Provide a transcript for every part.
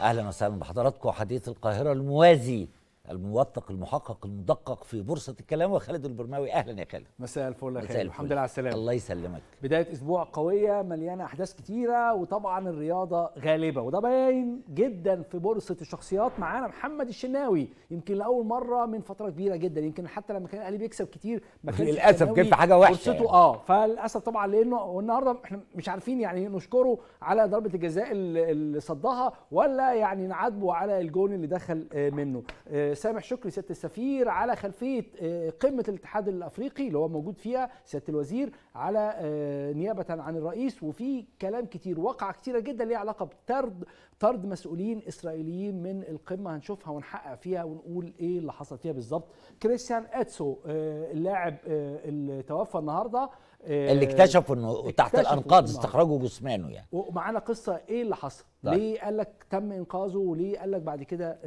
اهلا وسهلا بحضراتكم حديث القاهره الموازي الموثق المحقق المدقق في بورصه الكلام وخالد البرماوي اهلا يا خالد مساء الفل يا خالد الحمد لله على السلامه الله يسلمك بدايه اسبوع قويه مليانه احداث كتيره وطبعا الرياضه غالبه وده باين جدا في بورصه الشخصيات معانا محمد الشناوي يمكن لاول مره من فتره كبيره جدا يمكن حتى لما كان الاهلي بيكسب كتير ما كانش للاسف كان في حاجه وحشه بورصته يعني. اه فللاسف طبعا لانه والنهارده احنا مش عارفين يعني نشكره على ضربه الجزاء اللي صدها ولا يعني نعاتبه على الجون اللي دخل آه، منه آه، سامح شكري سياده السفير على خلفيه آه، قمه الاتحاد الافريقي اللي هو موجود فيها سياده الوزير على آه، نيابه عن الرئيس وفي كلام كتير وقع كتيره جدا ليها علاقه بطرد طرد مسؤولين اسرائيليين من القمه هنشوفها ونحقق فيها ونقول ايه اللي حصل فيها بالظبط كريستيان اتسو آه، اللاعب آه، اللي توفى النهارده آه، اللي اكتشفوا انه تحت الانقاض استخرجوا جثمانه يعني ومعانا قصه ايه اللي حصل طيب. ليه قال لك تم انقاذه وليه قال لك بعد كده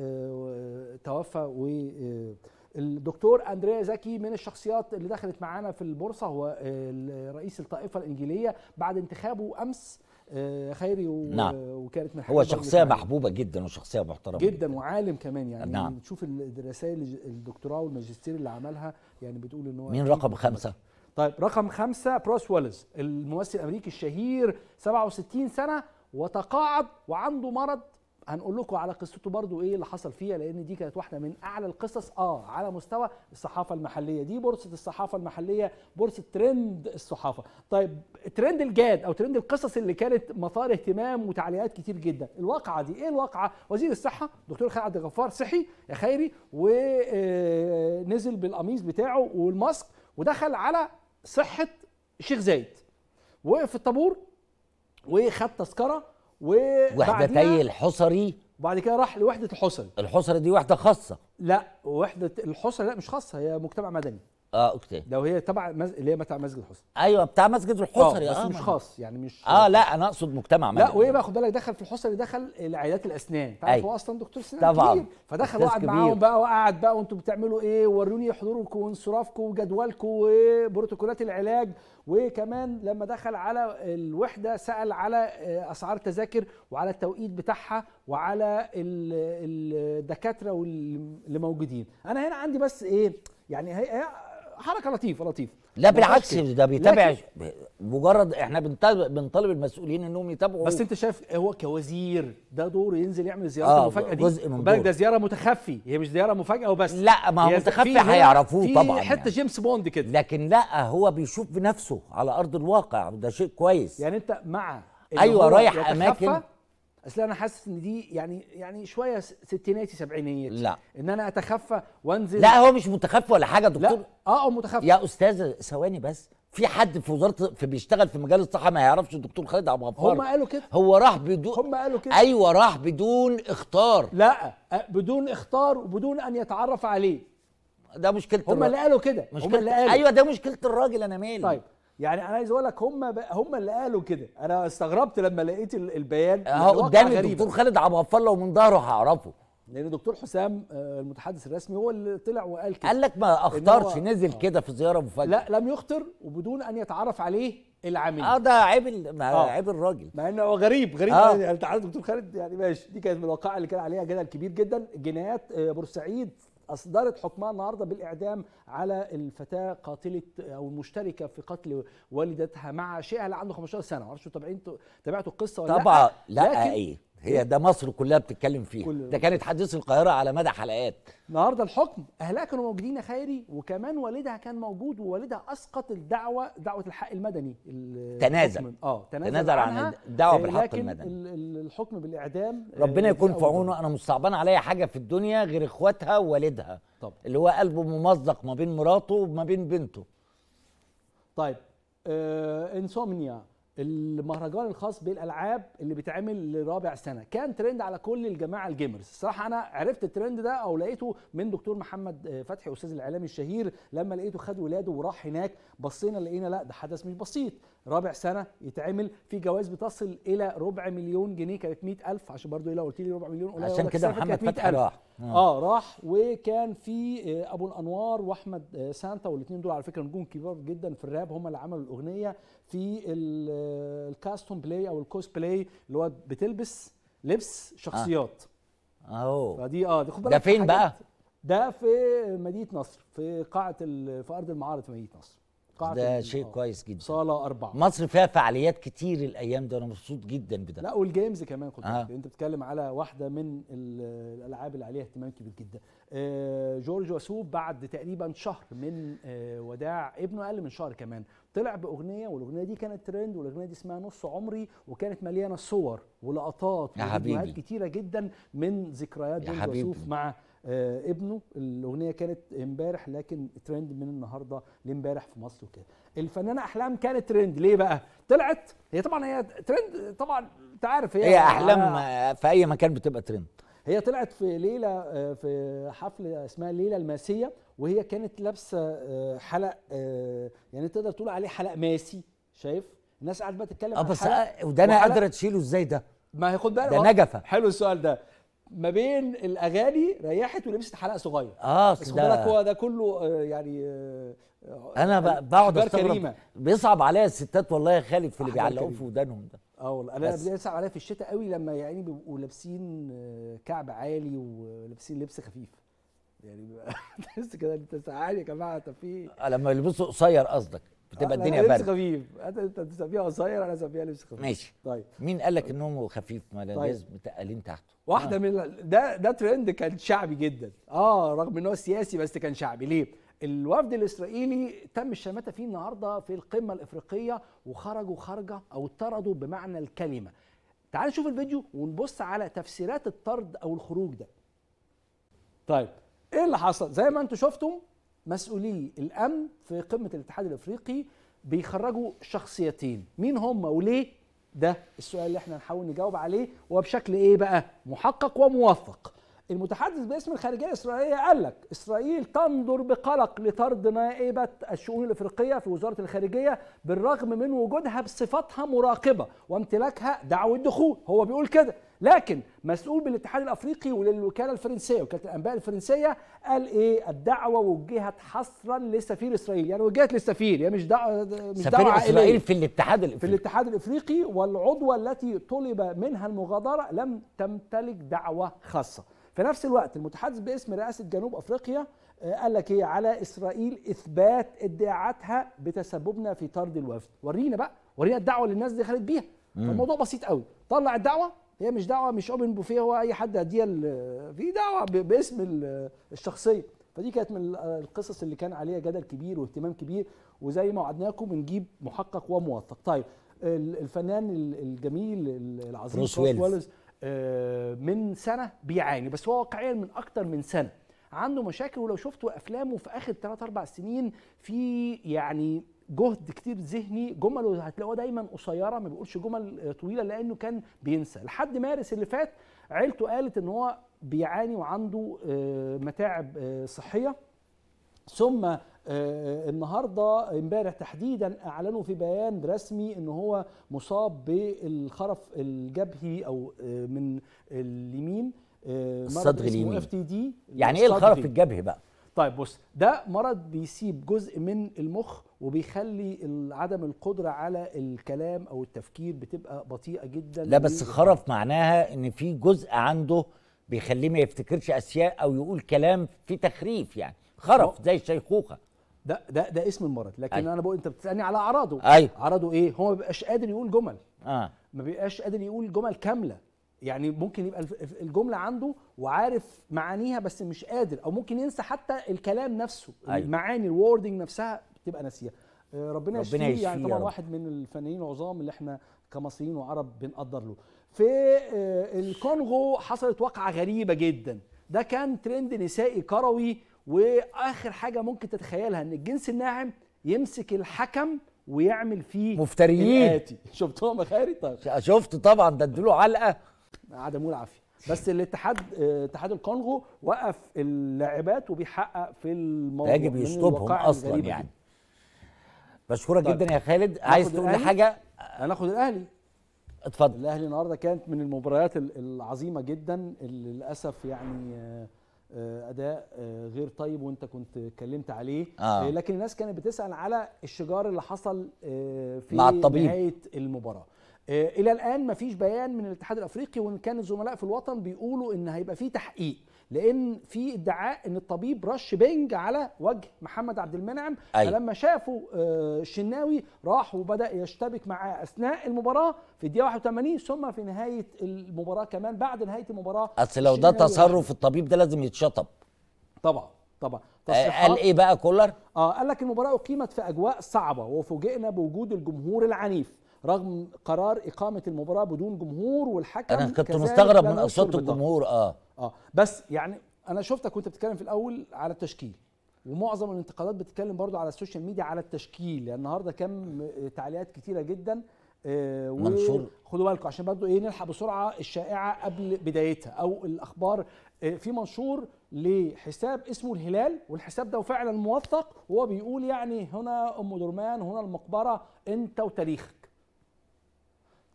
توفى و الدكتور اندريا زكي من الشخصيات اللي دخلت معانا في البورصه هو رئيس الطائفه الانجيليه بعد انتخابه امس آه، خيري و... نعم. وكانت من هو شخصيه محبوبه جدا وشخصيه محترمه جدا, جدا وعالم كمان يعني نعم. تشوف الرسائل الدكتوراه والماجستير اللي عملها يعني بتقول ان هو مين رقم خمسة؟ طيب رقم خمسة بروس ويلز الممثل الامريكي الشهير 67 سنه وتقاعد وعنده مرض هنقول لكم على قصته برضو ايه اللي حصل فيها لان دي كانت واحده من اعلى القصص اه على مستوى الصحافه المحليه دي بورصه الصحافه المحليه بورصه ترند الصحافه طيب ترند الجاد او ترند القصص اللي كانت مثار اهتمام وتعليقات كتير جدا الواقعه دي ايه الواقعه وزير الصحه دكتور خالد عبد الغفار صحي يا خيري ونزل آه، بالقميص بتاعه والماسك ودخل على صحه شيخ زايد وقف في الطابور وخد تذكره وحدتي الحصري وبعد كده راح لوحده الحصري الحصري دي وحده خاصه لا وحده الحصري لا مش خاصه هي مجتمع مدني اه اوكي لو هي تبع مز... اللي هي بتاع مسجد الحسن ايوه بتاع مسجد الحسري اه بس آه مش خاص يعني مش اه لا انا اقصد مجتمع لا وايه بقى خد بالك دخل في الحسري دخل عيادات الاسنان تعرف أيوة. هو اصلا دكتور اسنان طبعا كبير فدخل وقعد معاهم بقى وقعد بقى وانتم بتعملوا ايه وروني حضوركم وانصرافكم وجدولكم وبروتوكولات العلاج وكمان لما دخل على الوحده سال على آه، اسعار التذاكر وعلى التوقيت بتاعها وعلى الدكاتره اللي موجودين انا هنا عندي بس ايه يعني هي حركه لطيفه لطيفه لا بالعكس ده بيتابع مجرد احنا بنطالب المسؤولين انهم يتابعوا بس انت شايف هو كوزير ده دوره ينزل يعمل زياره آه مفاجاه دي جزء من بالك ده زياره متخفي هي مش زياره مفاجاه وبس لا ما هو متخفي هيعرفوه طبعا في حته يعني. جيمس بوند كده لكن لا هو بيشوف بنفسه على ارض الواقع وده شيء كويس يعني انت مع ايوه رايح اماكن اصل انا حاسس ان دي يعني يعني شويه ستيناتي سبعينيتي لا ان انا اتخفى وانزل لا هو مش متخفى ولا حاجه دكتور لا اه هو آه، متخفى يا استاذ ثواني بس في حد في وزاره في بيشتغل في مجال الصحه ما يعرفش الدكتور خالد عبد الغفار هم قالوا كده هو راح بدون هم قالوا كده ايوه راح بدون اختار لا بدون اختار وبدون ان يتعرف عليه ده مشكله هم اللي قالوا كده مشكله هم اللي قالوا. ايوه ده مشكله الراجل انا مالي طيب يعني انا عايز اقول لك هم هم اللي قالوا كده انا استغربت لما لقيت البيان اهو قدامي الدكتور خالد عبد الغفار لو من ظهره هعرفه لان دكتور حسام آه، المتحدث الرسمي هو اللي طلع وقال كده قال لك ما هو... نزل آه. كده في زياره مفاجاه لا لم يخطر وبدون ان يتعرف عليه العميل اه ده عيب آه. عيب الراجل مع انه هو غريب غريب آه. يعني انت عارف دكتور خالد يعني ماشي دي كانت من الواقعه اللي كان عليها جدل كبير جدا جنايات بورسعيد أصدرت حكمها النهاردة بالإعدام على الفتاة قاتلة أو المشتركة في قتل والدتها مع شيئها اللي عنده 15 سنة معرفش تابعين تابعتوا القصة ولا طبعا لا, لا, لا أيه. هي ده مصر كلها بتتكلم فيه ده كانت حديث القاهره على مدى حلقات النهارده الحكم اهلها كانوا موجودين يا خيري وكمان والدها كان موجود ووالدها اسقط الدعوه دعوه الحق المدني تنازل اه تنازل, تنازل عن الدعوه بالحق لكن المدني الحكم بالاعدام آه، ربنا يكون في عونه انا مش صعبان عليا حاجه في الدنيا غير اخواتها ووالدها طب. اللي هو قلبه ممزق ما بين مراته وما بين بنته طيب آه انسومنيا المهرجان الخاص بالالعاب اللي بيتعمل لرابع سنه كان ترند على كل الجماعه الجيمرز الصراحه انا عرفت الترند ده او لقيته من دكتور محمد آه، فتحي استاذ الاعلام الشهير لما لقيته خد ولاده وراح هناك بصينا لقينا لا ده حدث مش بسيط رابع سنه يتعمل في جوائز بتصل الى ربع مليون جنيه كانت 100 الف عشان برضو إيه، لو قلت لي ربع مليون عشان كده محمد فتحي راح آه،, اه راح وكان في آه، ابو الانوار واحمد سانتا والاثنين دول على فكره نجوم كبار جدا في الراب هم اللي عملوا الاغنيه في الكاستوم بلاي او بلاي اللي هو بتلبس لبس شخصيات آه. اهو فدي اه دي خد بالك ده فين بقى ده في مدينه نصر في قاعه في ارض المعارض في مدينه نصر قاعه ده شيء آه. كويس جدا صاله اربعه مصر فيها فعاليات كتير الايام دي وانا مبسوط جدا بده لا والجيمز كمان خد بالك آه. انت بتتكلم على واحده من الالعاب اللي عليها اهتمام كبير جدا آه، جورج وسوب بعد تقريبا شهر من آه، وداع ابنه اقل من شهر كمان طلع باغنيه والاغنيه دي كانت ترند والاغنيه دي اسمها نص عمري وكانت مليانه صور ولقطات وفيديوهات كتيره جدا من ذكريات جورج واسوب مع آه، ابنه الاغنيه كانت امبارح لكن ترند من النهارده لامبارح في مصر وكده الفنانه احلام كانت ترند ليه بقى طلعت هي طبعا هي ترند طبعا انت عارف هي هي احلام في اي مكان بتبقى ترند هي طلعت في ليله آه، في حفل اسمها ليله الماسيه وهي كانت لابسه آه، حلق يعني تقدر تقول عليه حلق ماسي شايف الناس قاعده بقى تتكلم اه بس وده انا قادره تشيله ازاي ده ما هي خد بالك ده نجفه حلو السؤال ده ما بين الاغاني ريحت ولبست حلقه صغير اه بس ده هو ده كله آه، يعني آه، انا بقعد استغرب بيصعب عليا الستات والله يا خالد في اللي بيعلقوا في ودانهم ده اه والله انا بيصعب عليا في الشتاء قوي لما يعني بيبقوا لابسين آه، كعب عالي ولابسين لبس خفيف يعني تحس كده انت عالي يا جماعه طب في إيه؟ لما يلبسوا قصير قصدك بتبقى الدنيا برد لبس خفيف انت تسميها قصير انا اسميها لبس خفيف ماشي طيب مين قال لك ان خفيف ما طيب. لازم متقلين تحته واحده آه. من ده ده ترند كان شعبي جدا اه رغم ان هو سياسي بس كان شعبي ليه الوفد الاسرائيلي تم الشماته فيه النهارده في القمه الافريقيه وخرجوا خارجه او طردوا بمعنى الكلمه تعال نشوف الفيديو ونبص على تفسيرات الطرد او الخروج ده طيب ايه اللي حصل زي ما انتم شفتم مسؤولي الامن في قمه الاتحاد الافريقي بيخرجوا شخصيتين مين هم وليه ده السؤال اللي احنا نحاول نجاوب عليه وبشكل ايه بقى محقق وموثق المتحدث باسم الخارجيه الاسرائيليه قال لك اسرائيل تنظر بقلق لطرد نائبه الشؤون الافريقيه في وزاره الخارجيه بالرغم من وجودها بصفتها مراقبه وامتلاكها دعوه دخول هو بيقول كده لكن مسؤول بالاتحاد الافريقي وللوكاله الفرنسيه وكاله الانباء الفرنسيه قال ايه الدعوه وجهت حصرا لسفير اسرائيل يعني وجهت للسفير يعني مش دعوه مش سفير دعوه اسرائيل في الاتحاد الافريقي في الاتحاد الافريقي والعضوه التي طلب منها المغادره لم تمتلك دعوه خاصه في نفس الوقت المتحدث باسم رئاسه جنوب افريقيا آه، قال لك ايه على اسرائيل اثبات ادعاءاتها بتسببنا في طرد الوفد ورينا بقى ورينا الدعوه اللي الناس دخلت بيها الموضوع بسيط قوي طلع الدعوه هي مش دعوه مش اوبن بوفيه هو اي حد هديه في دعوه باسم الشخصيه فدي كانت من القصص اللي كان عليها جدل كبير واهتمام كبير وزي ما وعدناكم بنجيب محقق وموثق طيب الفنان الجميل العظيم بروس ويلز آه، من سنه بيعاني بس هو واقعيا من اكتر من سنه عنده مشاكل ولو شفتوا افلامه في اخر 3 4 سنين في يعني جهد كتير ذهني جمله هتلاقوها دايما قصيره ما بيقولش جمل طويله لانه كان بينسى لحد مارس اللي فات عيلته قالت ان هو بيعاني وعنده آه، متاعب آه، صحيه ثم آه، النهارده امبارح تحديدا اعلنوا في بيان رسمي ان هو مصاب بالخرف الجبهي او آه، من اليمين آه، الصدغ اليمين اف تي دي يعني ايه الخرف الجبهي بقى طيب بص ده مرض بيسيب جزء من المخ وبيخلي عدم القدره على الكلام او التفكير بتبقى بطيئه جدا لا بس خرف معناها ان في جزء عنده بيخليه ما يفتكرش اشياء او يقول كلام في تخريف يعني خرف زي الشيخوخه ده ده ده اسم المرض لكن أي. انا بقول انت بتسالني على اعراضه أي. اعراضه ايه هو ما بيبقاش قادر يقول جمل آه. ما بيبقاش قادر يقول جمل كامله يعني ممكن يبقى الجمله عنده وعارف معانيها بس مش قادر او ممكن ينسى حتى الكلام نفسه أيوة. المعاني الوردنج نفسها بتبقى ناسيها آه، ربنا يشفيه يعني طبعا واحد من الفنانين العظام اللي احنا كمصريين وعرب بنقدر له في آه، الكونغو حصلت واقعه غريبه جدا ده كان ترند نسائي كروي واخر حاجه ممكن تتخيلها ان الجنس الناعم يمسك الحكم ويعمل فيه مفتريين الآتي. شفتهم يا خيري طيب شفت طبعا ده ادوله علقه عدمه العافيه بس الاتحاد آه، اتحاد الكونغو وقف اللاعبات وبيحقق في الموضوع يجب يشطبهم اصلا يعني بشكرك طيب. جدا يا خالد عايز تقول حاجه انا اخد الاهلي اتفضل الاهلي النهارده كانت من المباريات العظيمه جدا اللي للاسف يعني آه، آه، اداء آه، غير طيب وانت كنت اتكلمت عليه آه. آه. لكن الناس كانت بتسال على الشجار اللي حصل في مع الطبيب. نهايه المباراه آه، الى الان ما فيش بيان من الاتحاد الافريقي وان كان الزملاء في الوطن بيقولوا ان هيبقى في تحقيق لان في ادعاء ان الطبيب رش بنج على وجه محمد عبد المنعم أيوة. فلما شافوا آه، الشناوي راح وبدا يشتبك معاه اثناء المباراه في الدقيقه 81 ثم في نهايه المباراه كمان بعد نهايه المباراه اصل لو ده تصرف الطبيب ده لازم يتشطب طبعا طبعا آه، قال ايه بقى كولر؟ اه قال لك المباراه اقيمت في اجواء صعبه وفوجئنا بوجود الجمهور العنيف رغم قرار اقامه المباراه بدون جمهور والحكم انا كنت مستغرب من اصوات الجمهور اه اه بس يعني انا شفتك وانت بتتكلم في الاول على التشكيل ومعظم الانتقادات بتتكلم برضو على السوشيال ميديا على التشكيل لان النهارده كان آه، تعليقات كتيره جدا آه خدوا بالكم عشان برضو ايه نلحق بسرعه الشائعه قبل بدايتها او الاخبار آه في منشور لحساب اسمه الهلال والحساب ده فعلا موثق وهو بيقول يعني هنا ام درمان هنا المقبره انت وتاريخك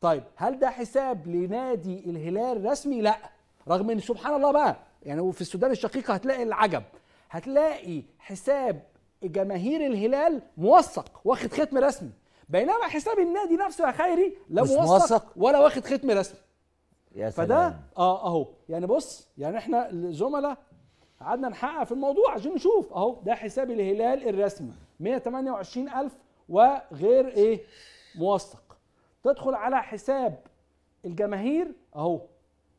طيب هل ده حساب لنادي الهلال رسمي لا رغم ان سبحان الله بقى يعني وفي السودان الشقيقه هتلاقي العجب هتلاقي حساب جماهير الهلال موثق واخد ختم رسمي بينما حساب النادي نفسه يا خيري لا موثق ولا واخد ختم رسمي يا سلام. فده اه اهو يعني بص يعني احنا الزملاء قعدنا نحقق في الموضوع عشان نشوف اهو ده حساب الهلال الرسمي 128000 وغير ايه موثق تدخل على حساب الجماهير اهو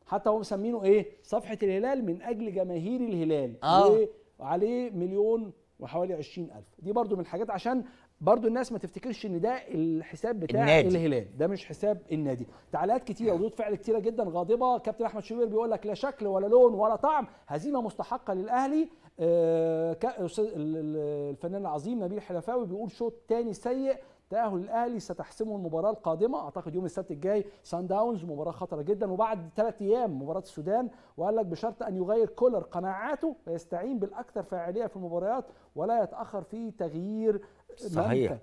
حتى هو مسمينه ايه صفحه الهلال من اجل جماهير الهلال اه وعليه مليون وحوالي 20000 دي برضو من الحاجات عشان برضو الناس ما تفتكرش ان ده الحساب بتاع النادي. الهلال ده مش حساب النادي تعليقات كتيره وردود فعل كتيره جدا غاضبه كابتن احمد شوبير بيقول لك لا شكل ولا لون ولا طعم هزيمه مستحقه للاهلي آه الفنان العظيم نبيل حلفاوي بيقول شوط تاني سيء تأهل الأهلي ستحسمه المباراة القادمة أعتقد يوم السبت الجاي سان داونز مباراة خطرة جدا وبعد ثلاث أيام مباراة السودان وقال لك بشرط أن يغير كولر قناعاته فيستعين بالأكثر فاعلية في المباريات ولا يتأخر في تغيير صحيح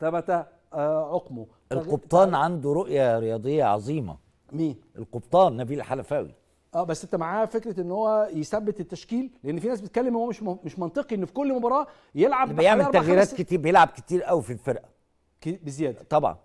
ثبت آه، عقمه القبطان عنده رؤية رياضية عظيمة مين؟ القبطان نبيل الحلفاوي اه بس انت معاه فكره ان هو يثبت التشكيل لان في ناس بتتكلم هو مش مش منطقي ان في كل مباراه يلعب بيعمل تغييرات كتير بيلعب كتير قوي في الفرقه بزياده طبعا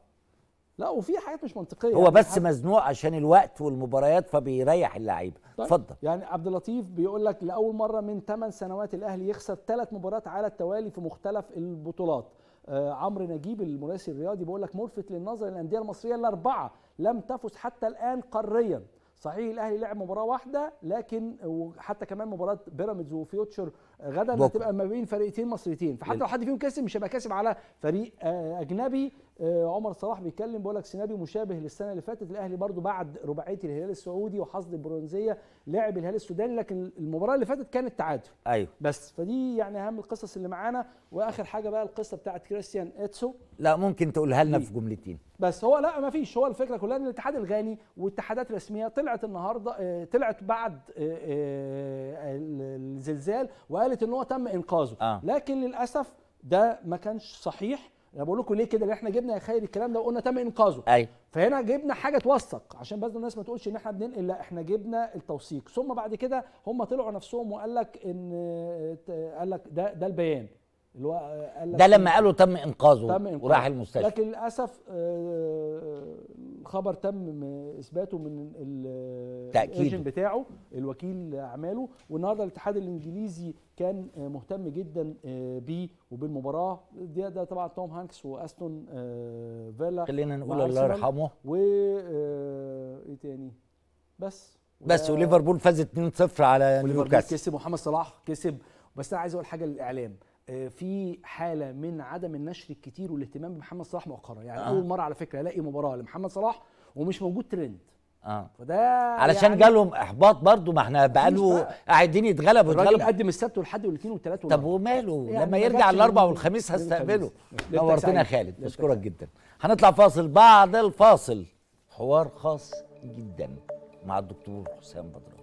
لا وفي حاجات مش منطقيه هو يعني بس مزنوق عشان الوقت والمباريات فبيريح اللعيبه طيب. اتفضل يعني عبد اللطيف بيقول لك لاول مره من 8 سنوات الاهلي يخسر ثلاث مباريات على التوالي في مختلف البطولات آه عمرو نجيب المراسل الرياضي بيقول لك ملفت للنظر الانديه المصريه الاربعه لم تفز حتى الان قاريا صحيح الاهلي لعب مباراه واحده لكن وحتى كمان مباراه بيراميدز وفيوتشر غدا هتبقى ما بين فريقين مصريتين فحتى لو حد فيهم كسب مش هيبقى كاسب على فريق آه، اجنبي آه، عمر صلاح بيتكلم بيقول لك سيناريو مشابه للسنه اللي فاتت الاهلي برده بعد رباعيه الهلال السعودي وحصد البرونزيه لعب الهلال السوداني لكن المباراه اللي فاتت كانت تعادل ايوه بس فدي يعني اهم القصص اللي معانا واخر حاجه بقى القصه بتاعت كريستيان اتسو لا ممكن تقولها لنا في جملتين بس هو لا ما فيش هو الفكره كلها ان الاتحاد الغاني والاتحادات الرسميه طلعت النهارده آه، طلعت بعد آه، الزلزال وقالت ان هو تم انقاذه آه. لكن للاسف ده ما كانش صحيح انا بقول لكم ليه كده لان احنا جبنا يا خير الكلام ده وقلنا تم انقاذه أي. أيوه. فهنا جبنا حاجه توثق عشان بس الناس ما تقولش ان احنا بننقل لا احنا جبنا التوثيق ثم بعد كده هم طلعوا نفسهم وقال لك ان قال لك ده ده البيان اللي هو قال لك ده إيه؟ لما قالوا تم انقاذه تم إنقاذه وراح المستشفى لكن للاسف آه، خبر تم اثباته من التاكيد بتاعه الوكيل اعماله والنهارده الاتحاد الانجليزي كان آه، مهتم جدا آه، بيه وبالمباراه ده, ده طبعا توم هانكس واستون آه، فيلا خلينا نقول الله يرحمه و ايه تاني بس بس وليفربول فاز 2-0 على نيوكاسل كسب محمد صلاح كسب بس انا عايز اقول حاجه للاعلام آه، في حاله من عدم النشر الكتير والاهتمام بمحمد صلاح مؤخرا يعني آه. اول مره على فكره الاقي مباراه لمحمد صلاح ومش موجود ترند اه فده علشان يعني جالهم احباط برضو ما احنا بقاله قاعدين يتغلبوا يتغلبوا قدم السبت والاحد والاثنين والثلاث طب وماله يعني لما يرجع الاربع والخميس هستقبله نورتنا يا خالد بشكرك جدا هنطلع فاصل بعد الفاصل حوار خاص جدا مع الدكتور حسام بدران